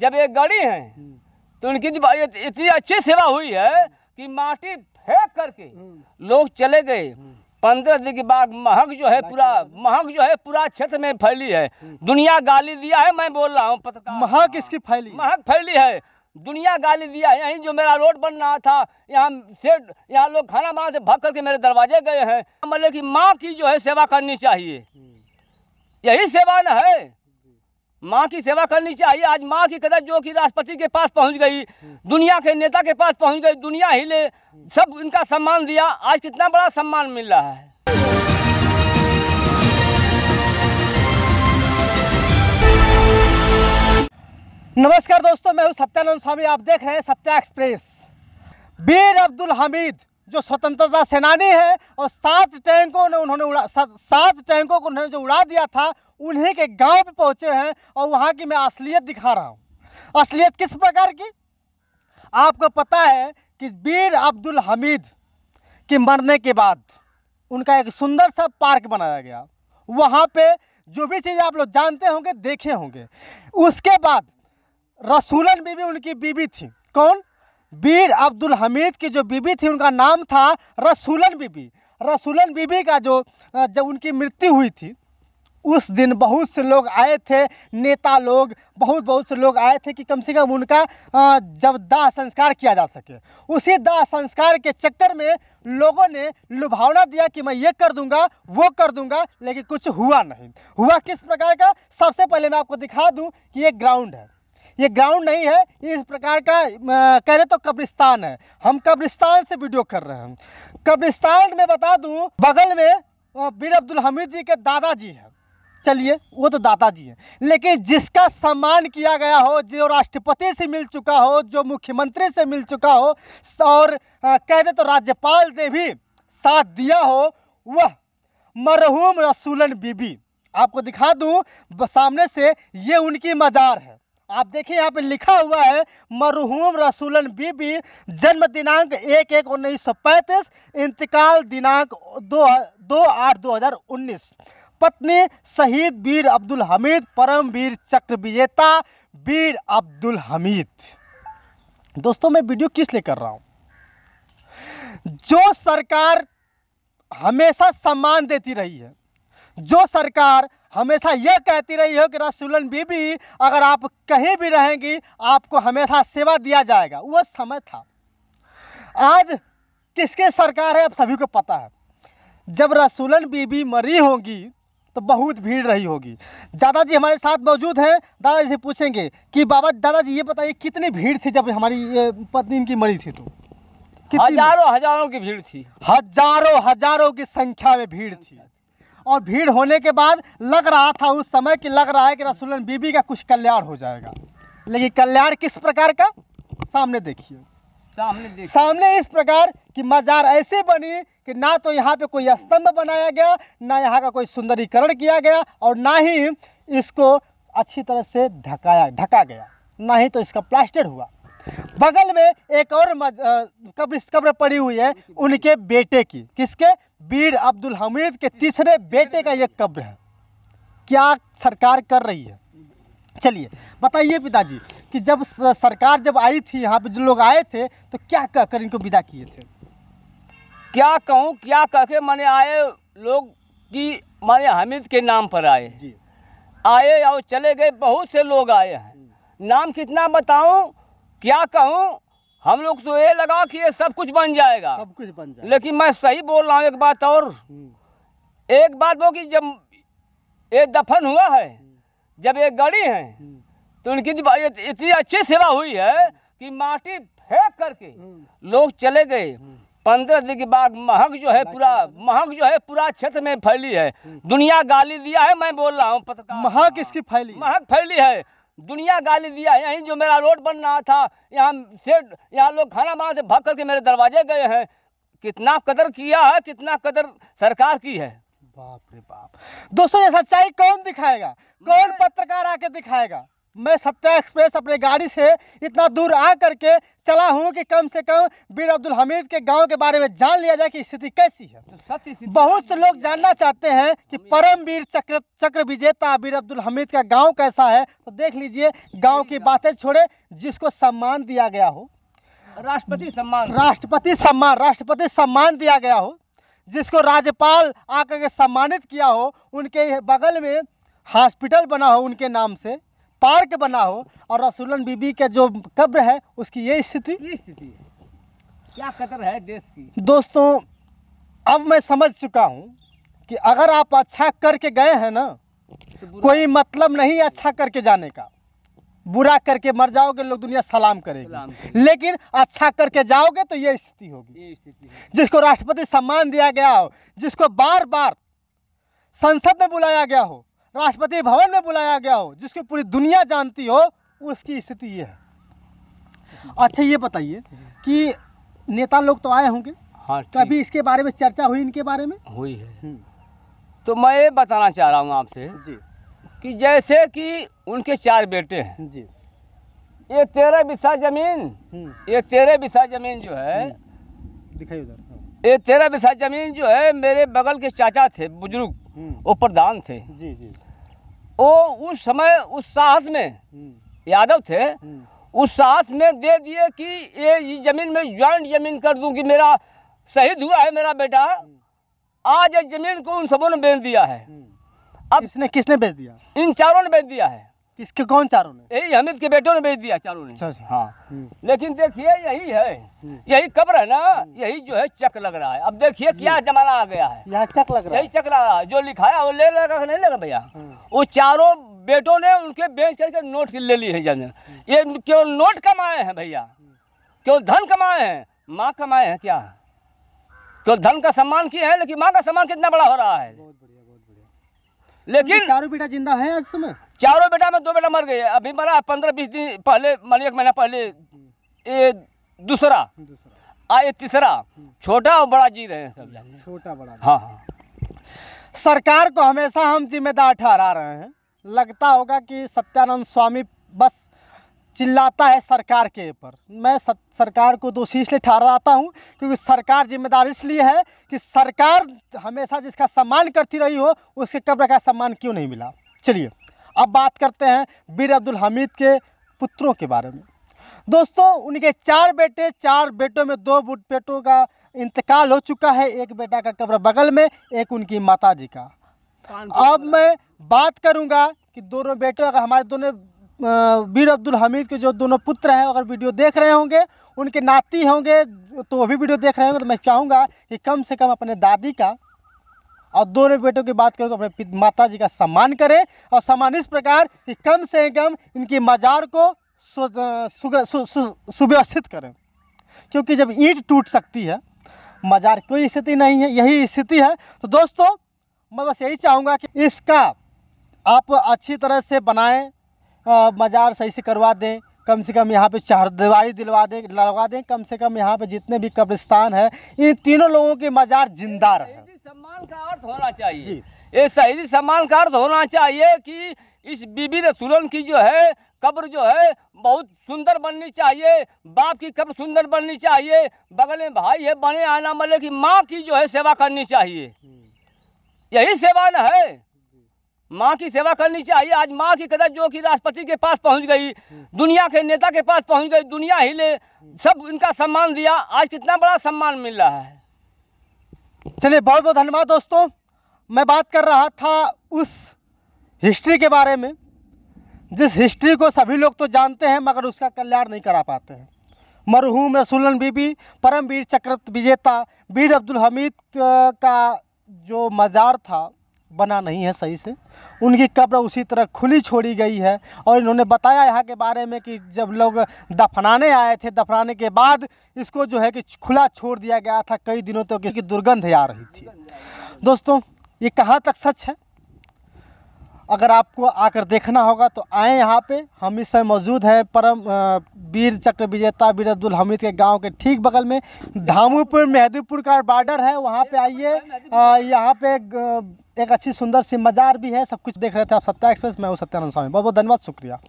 जब ये गड़ी है तो उनकी इतनी अच्छी सेवा हुई है कि माटी फेंक करके लोग चले गए पंद्रह दिन के बाद महक जो है पूरा महक जो है पूरा क्षेत्र में फैली है दुनिया गाली दिया है मैं बोल रहा हूँ महक इसकी फैली महक फैली है दुनिया गाली दिया है यहीं जो मेरा रोड बन रहा था यहाँ से यहाँ लोग खाना माँ से भाग करके मेरे दरवाजे गए हैं मतलब की माँ की जो है सेवा करनी चाहिए यही सेवा न है माँ की सेवा करनी चाहिए आज माँ की कदर जो कि राष्ट्रपति के पास पहुंच गई दुनिया के नेता के पास पहुंच गई दुनिया ही ले सब इनका सम्मान दिया आज कितना बड़ा सम्मान मिल रहा है नमस्कार दोस्तों मैं हूं सत्यानंद स्वामी आप देख रहे हैं सत्या एक्सप्रेस वीर अब्दुल हमीद जो स्वतंत्रता सेनानी है और सात टैंकों ने उन्होंने उड़ा सात टैंकों को उन्होंने जो उड़ा दिया था उन्हीं के गांव पे पहुंचे हैं और वहाँ की मैं असलियत दिखा रहा हूँ असलियत किस प्रकार की आपको पता है कि वीर अब्दुल हमीद के मरने के बाद उनका एक सुंदर सा पार्क बनाया गया वहाँ पे जो भी चीज़ आप लोग जानते होंगे देखे होंगे उसके बाद रसूलन बीबी उनकी बीबी थी कौन वीर अब्दुल हमीद की जो बीबी थी उनका नाम था रसूलन बीबी रसूलन बीबी का जो जब उनकी मृत्यु हुई थी उस दिन बहुत से लोग आए थे नेता लोग बहुत बहुत से लोग आए थे कि कम से कम उनका जब दाह संस्कार किया जा सके उसी दाह संस्कार के चक्कर में लोगों ने लुभावना दिया कि मैं ये कर दूंगा वो कर दूंगा लेकिन कुछ हुआ नहीं हुआ किस प्रकार का सबसे पहले मैं आपको दिखा दूं कि ये ग्राउंड है ये ग्राउंड नहीं है ये इस प्रकार का कह रहे तो कब्रिस्तान है हम कब्रिस्तान से वीडियो कर रहे हैं कब्रिस्तान में बता दूं बगल में बीर अब्दुल हमीद जी के दादा जी हैं चलिए वो तो दादाजी हैं लेकिन जिसका सम्मान किया गया हो जो राष्ट्रपति से मिल चुका हो जो मुख्यमंत्री से मिल चुका हो और कह दे तो राज्यपाल ने भी साथ दिया हो वह मरहूम रसूलन बीबी आपको दिखा दूँ सामने से ये उनकी मज़ार है आप देखिए यहाँ पे लिखा हुआ है मरहूम रसूलन बीबी जन्म दिनांक एक एक उन्नीस सौ पैंतीस इंतकाल दिनांक दो दो आठ दो हज़ार उन्नीस पत्नी शहीद वीर अब्दुल हमीद परम वीर चक्र विजेता वीर अब्दुल हमीद दोस्तों मैं वीडियो किस लिए कर रहा हूँ जो सरकार हमेशा सम्मान देती रही है जो सरकार हमेशा यह कहती रही हो कि रसुलन बीबी अगर आप कहीं भी रहेंगी आपको हमेशा सेवा दिया जाएगा वो समय था आज किसके सरकार है आप सभी को पता है जब रसूलन बीबी मरी होंगी तो बहुत भीड़ रही होगी दादाजी हमारे साथ मौजूद हैं दादाजी से पूछेंगे कि बाबा दादाजी ये बताइए कितनी भीड़ थी जब हमारी पत्नी इनकी मरी थी तो हजारों हजारों की भीड़ थी हजारों हजारों की संख्या में भीड़ थी और भीड़ होने के बाद लग रहा था उस समय कि लग रहा है कि रसुलन बीबी का कुछ कल्याण हो जाएगा लेकिन कल्याण किस प्रकार का सामने देखिए सामने सामने इस प्रकार कि मजार ऐसे बनी कि ना तो यहाँ पे कोई स्तंभ बनाया गया ना यहाँ का कोई सुंदरीकरण किया गया और ना ही इसको अच्छी तरह से ढकाया ढका गया ना ही तो इसका प्लास्टर हुआ बगल में एक और कब्र कब्र पड़ी हुई है उनके बेटे की किसके बीर अब्दुल हमीद के तीसरे बेटे का यह कब्र है क्या सरकार कर रही है चलिए बताइए पिताजी कि जब सरकार जब आई थी यहाँ पे जो लोग आए थे तो क्या कह कर इनको विदा किए थे क्या कहूँ क्या कह के मैंने आए लोग की मारे हमिद के नाम पर आए जी। आए और चले गए बहुत से लोग आए हैं हम्म। नाम कितना बताऊँ क्या कहूँ हम लोग तो ये लगा कि ये सब कुछ बन जाएगा सब कुछ बन जाएगा लेकिन मैं सही बोल रहा हूँ एक बात और हम्म। एक बात वो कि जब ये दफन हुआ है जब एक गाड़ी है तो उनकी इतनी अच्छी सेवा हुई है कि माटी फेंक करके लोग चले गए पंद्रह दिन के बाद महक जो है पूरा महक जो है पूरा क्षेत्र में फैली है दुनिया गाली दिया है मैं बोल रहा हूँ महक इसकी फैली महक फैली है दुनिया गाली दिया है यहीं जो मेरा रोड बन रहा था यहाँ से यहाँ लोग खाना मांग से भाग करके मेरे दरवाजे गए हैं कितना कदर किया है कितना कदर सरकार की है बाप रे बाप दोस्तों ये सच्चाई कौन दिखाएगा कौन पत्रकार आके दिखाएगा मैं सत्या एक्सप्रेस अपने गाड़ी से इतना दूर आ करके चला हूँ कि कम से कम बीर अब्दुल हमीद के गांव के बारे में जान लिया जाए कि स्थिति कैसी है तो बहुत से तो लोग जानना चाहते हैं कि परम वीर चक्र चक्र विजेता बीर अब्दुल हमीद का गांव कैसा है तो देख लीजिए गांव की बातें छोड़े जिसको सम्मान दिया गया हो राष्ट्रपति सम्मान राष्ट्रपति सम्मान राष्ट्रपति सम्मान दिया गया हो जिसको राज्यपाल आकर के सम्मानित किया हो उनके बगल में हॉस्पिटल बना हो उनके नाम से पार्क बना हो और रसूलन बीबी का जो कब्र है उसकी ये स्थिति स्थिति क्या कदर है देश की दोस्तों अब मैं समझ चुका हूँ कि अगर आप अच्छा करके गए हैं ना तो कोई मतलब नहीं अच्छा करके जाने का बुरा करके मर जाओगे लोग दुनिया सलाम करेगी लेकिन अच्छा करके जाओगे तो ये स्थिति होगी जिसको राष्ट्रपति सम्मान दिया गया हो जिसको बार बार संसद में बुलाया गया हो राष्ट्रपति भवन में बुलाया गया हो जिसको पूरी दुनिया जानती हो उसकी स्थिति ये है अच्छा ये बताइए कि नेता लोग तो आए होंगे हाँ कभी इसके बारे में चर्चा हुई इनके बारे में हुई है हम्म। तो मैं ये बताना चाह रहा हूँ आपसे कि जैसे कि उनके चार बेटे हैं जी ये तेरह बिस्सा जमीन हम्म। ये तेरह बिस्सा जमीन जो है हम्म। दिखाई उधर हाँ। ये तेरह बिस्सा जमीन जो है मेरे बगल के चाचा थे बुजुर्ग हम्म। वो प्रधान थे जी जी वो उस समय उस साहस में यादव थे उस साहस में दे दिए कि ये जमीन में ज्वाइंट जमीन कर दूं कि मेरा शहीद हुआ है मेरा बेटा आज ये जमीन को उन सबों ने बेच दिया है अब इसने किसने बेच दिया इन चारों ने बेच दिया है इसके कौन चारों ने यही हमिद इसके बेटों ने बेच दिया चारों ने अच्छा, अच्छा। हाँ हम्म। लेकिन देखिए यही है हम्म। यही कब्र है ना हम्म। यही जो है चक लग रहा है अब देखिए क्या जमाना आ गया है यहाँ चक लग रहा है यही चक लग रहा है जो लिखाया वो ले लगा नहीं लगा भैया वो चारों बेटों ने उनके बेच करके नोट ले लिए हैं जन ये केवल नोट कमाए हैं भैया केवल धन कमाए हैं माँ कमाए हैं क्या केवल धन का सम्मान किए हैं लेकिन माँ का सम्मान कितना बड़ा हो रहा है लेकिन चारों बेटा जिंदा है आज समय चारों बेटा में दो बेटा मर गए अभी मरा पंद्रह बीस दिन पहले मान एक महीना पहले ये दूसरा आ ये तीसरा छोटा और बड़ा जी रहे हैं सब छोटा बड़ा हाँ हाँ सरकार को हमेशा हम जिम्मेदार ठहरा रहे हैं लगता होगा कि सत्यानंद स्वामी बस चिल्लाता है सरकार के ऊपर मैं सरकार को दोषी इसलिए ठहराता हूँ क्योंकि सरकार जिम्मेदार इसलिए है कि सरकार हमेशा जिसका सम्मान करती रही हो उसके कब्र का सम्मान क्यों नहीं मिला चलिए अब बात करते हैं बीर अब्दुल हमीद के पुत्रों के बारे में दोस्तों उनके चार बेटे चार बेटों में दो बेटों का इंतकाल हो चुका है एक बेटा का कब्र बगल में एक उनकी माता जी का अब मैं बात करूंगा कि दोनों बेटों अगर हमारे दोनों बीर अब्दुल हमीद के जो दोनों पुत्र हैं अगर वीडियो देख रहे होंगे उनके नाती होंगे तो वो भी वीडियो देख रहे होंगे तो मैं चाहूँगा कि कम से कम अपने दादी का और दोनों बेटों की बात करें तो अपने माता जी का सम्मान करें और सम्मान इस प्रकार कि कम से कम इनकी मजार को सुव्यवस्थित करें क्योंकि जब ईंट टूट सकती है मजार कोई स्थिति नहीं है यही स्थिति है तो दोस्तों मैं बस यही चाहूँगा कि इसका आप अच्छी तरह से बनाएं मज़ार सही से करवा दें कम से कम यहाँ पे चार दीवारी दिलवा दें लगवा दें कम से कम यहाँ पे जितने भी कब्रिस्तान है इन तीनों लोगों के मज़ार जिंदा रहें सम्मान का अर्थ होना चाहिए ये शहीदी सम्मान का अर्थ होना चाहिए कि इस बीबी रसूलन की जो है कब्र जो है बहुत सुंदर बननी चाहिए बाप की कब्र सुंदर बननी चाहिए बगल में भाई है बने आना मल्ले की माँ की जो है सेवा करनी चाहिए यही सेवा न है माँ की सेवा करनी चाहिए आज माँ की कदर जो कि राष्ट्रपति के पास पहुँच गई दुनिया के नेता के पास पहुँच गई दुनिया ही ले सब इनका सम्मान दिया आज कितना बड़ा सम्मान मिल रहा है चलिए बहुत बहुत धन्यवाद दोस्तों मैं बात कर रहा था उस हिस्ट्री के बारे में जिस हिस्ट्री को सभी लोग तो जानते हैं मगर उसका कल्याण नहीं करा पाते हैं मरहूम रसूलन बीबी परमवीर चक्र विजेता वीर अब्दुल हमीद का जो मज़ार था बना नहीं है सही से उनकी कब्र उसी तरह खुली छोड़ी गई है और इन्होंने बताया यहाँ के बारे में कि जब लोग दफनाने आए थे दफनाने के बाद इसको जो है कि खुला छोड़ दिया गया था कई दिनों तक तो दुर्गंध आ रही थी दोस्तों ये कहाँ तक सच है अगर आपको आकर देखना होगा तो आए यहाँ पे हम इस समय मौजूद हैं परम वीर चक्र विजेता वीर अब्दुल हमीद के गांव के ठीक बगल में धामूपुर मेहदीपुर का बॉर्डर है वहाँ पे आइए यहाँ पे एक अच्छी सुंदर सी मज़ार भी है सब कुछ देख रहे थे आप सत्या एक्सप्रेस मैं हूँ सत्यानंद स्वामी बहुत बहुत धन्यवाद शुक्रिया